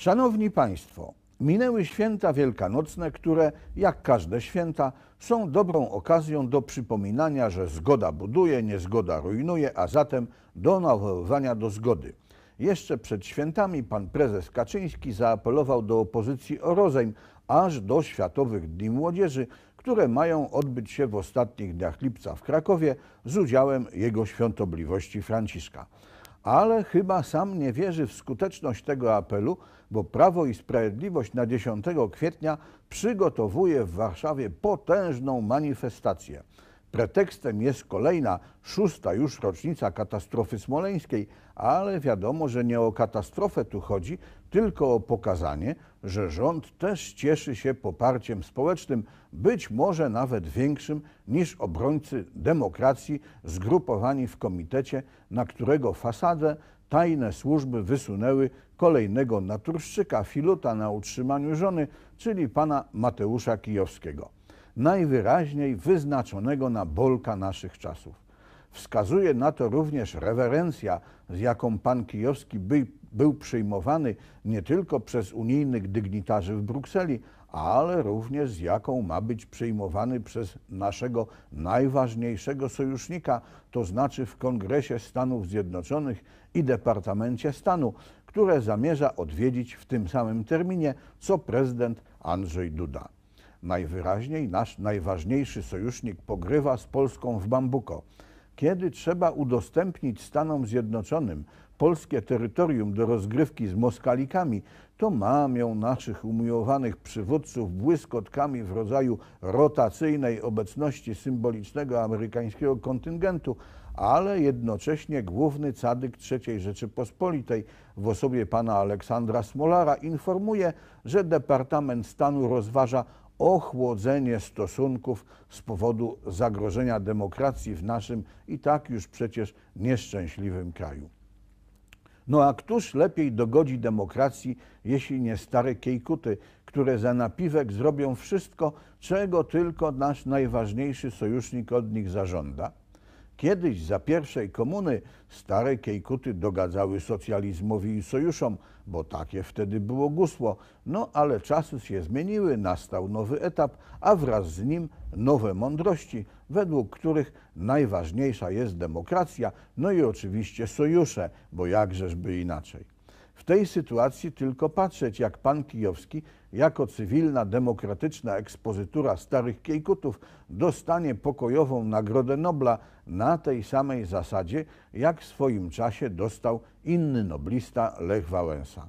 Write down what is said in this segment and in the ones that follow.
Szanowni Państwo, minęły święta wielkanocne, które, jak każde święta, są dobrą okazją do przypominania, że zgoda buduje, niezgoda rujnuje, a zatem do nawoływania do zgody. Jeszcze przed świętami pan prezes Kaczyński zaapelował do opozycji o rozejm aż do Światowych Dni Młodzieży, które mają odbyć się w ostatnich dniach lipca w Krakowie z udziałem jego świątobliwości Franciszka ale chyba sam nie wierzy w skuteczność tego apelu, bo Prawo i Sprawiedliwość na 10 kwietnia przygotowuje w Warszawie potężną manifestację. Pretekstem jest kolejna, szósta już rocznica katastrofy smoleńskiej, ale wiadomo, że nie o katastrofę tu chodzi, tylko o pokazanie, że rząd też cieszy się poparciem społecznym, być może nawet większym niż obrońcy demokracji zgrupowani w komitecie, na którego fasadę tajne służby wysunęły kolejnego naturszczyka, filuta na utrzymaniu żony, czyli pana Mateusza Kijowskiego najwyraźniej wyznaczonego na bolka naszych czasów. Wskazuje na to również rewerencja, z jaką pan Kijowski by, był przyjmowany nie tylko przez unijnych dygnitarzy w Brukseli, ale również z jaką ma być przyjmowany przez naszego najważniejszego sojusznika, to znaczy w Kongresie Stanów Zjednoczonych i Departamencie Stanu, które zamierza odwiedzić w tym samym terminie co prezydent Andrzej Duda. Najwyraźniej nasz najważniejszy sojusznik pogrywa z Polską w bambuko. Kiedy trzeba udostępnić Stanom Zjednoczonym polskie terytorium do rozgrywki z Moskalikami, to mamią naszych umiłowanych przywódców błyskotkami w rodzaju rotacyjnej obecności symbolicznego amerykańskiego kontyngentu, ale jednocześnie główny cadyk III Rzeczypospolitej w osobie pana Aleksandra Smolara informuje, że Departament Stanu rozważa ochłodzenie stosunków z powodu zagrożenia demokracji w naszym i tak już przecież nieszczęśliwym kraju. No a któż lepiej dogodzi demokracji, jeśli nie stare Kiejkuty, które za napiwek zrobią wszystko, czego tylko nasz najważniejszy sojusznik od nich zażąda? Kiedyś za pierwszej komuny stare Kiejkuty dogadzały socjalizmowi i sojuszom, bo takie wtedy było gusło. No ale czasy się zmieniły, nastał nowy etap, a wraz z nim nowe mądrości, według których najważniejsza jest demokracja, no i oczywiście sojusze, bo jakżeż by inaczej. W tej sytuacji tylko patrzeć, jak pan Kijowski, jako cywilna, demokratyczna ekspozytura starych kiejkutów, dostanie pokojową Nagrodę Nobla na tej samej zasadzie, jak w swoim czasie dostał inny noblista Lech Wałęsa.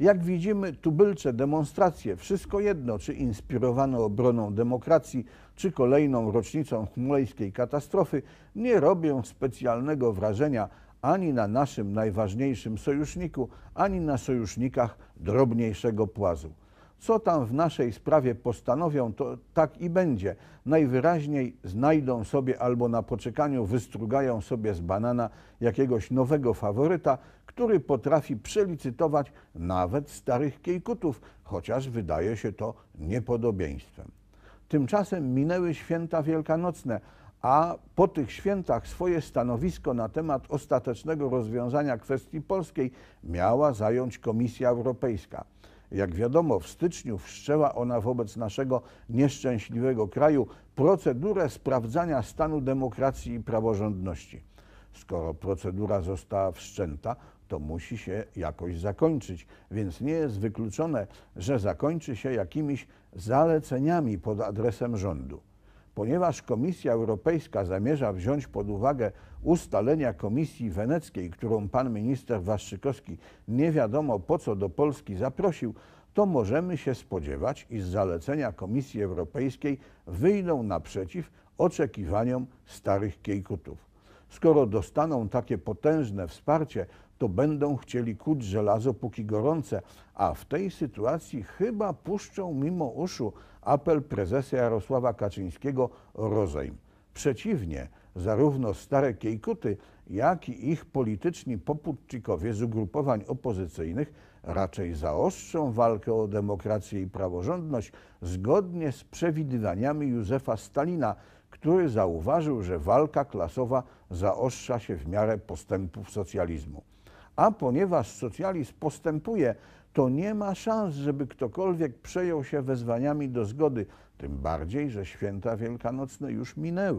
Jak widzimy, tubylcze demonstracje, wszystko jedno, czy inspirowane obroną demokracji, czy kolejną rocznicą chmulejskiej katastrofy, nie robią specjalnego wrażenia ani na naszym najważniejszym sojuszniku, ani na sojusznikach drobniejszego płazu. Co tam w naszej sprawie postanowią, to tak i będzie. Najwyraźniej znajdą sobie albo na poczekaniu wystrugają sobie z banana jakiegoś nowego faworyta, który potrafi przelicytować nawet starych kiejkutów, chociaż wydaje się to niepodobieństwem. Tymczasem minęły święta wielkanocne, a po tych świętach swoje stanowisko na temat ostatecznego rozwiązania kwestii polskiej miała zająć Komisja Europejska. Jak wiadomo, w styczniu wszczęła ona wobec naszego nieszczęśliwego kraju procedurę sprawdzania stanu demokracji i praworządności. Skoro procedura została wszczęta, to musi się jakoś zakończyć, więc nie jest wykluczone, że zakończy się jakimiś zaleceniami pod adresem rządu ponieważ Komisja Europejska zamierza wziąć pod uwagę ustalenia Komisji Weneckiej, którą pan minister Waszczykowski nie wiadomo po co do Polski zaprosił, to możemy się spodziewać, iż zalecenia Komisji Europejskiej wyjdą naprzeciw oczekiwaniom starych kiejkutów. Skoro dostaną takie potężne wsparcie, to będą chcieli kuć żelazo póki gorące, a w tej sytuacji chyba puszczą mimo uszu apel prezesa Jarosława Kaczyńskiego o rozejm. Przeciwnie, zarówno stare Kiejkuty, jak i ich polityczni poputczykowie z ugrupowań opozycyjnych raczej zaostrzą walkę o demokrację i praworządność zgodnie z przewidywaniami Józefa Stalina, który zauważył, że walka klasowa zaostrza się w miarę postępów socjalizmu. A ponieważ socjalizm postępuje, to nie ma szans, żeby ktokolwiek przejął się wezwaniami do zgody, tym bardziej, że święta wielkanocne już minęły.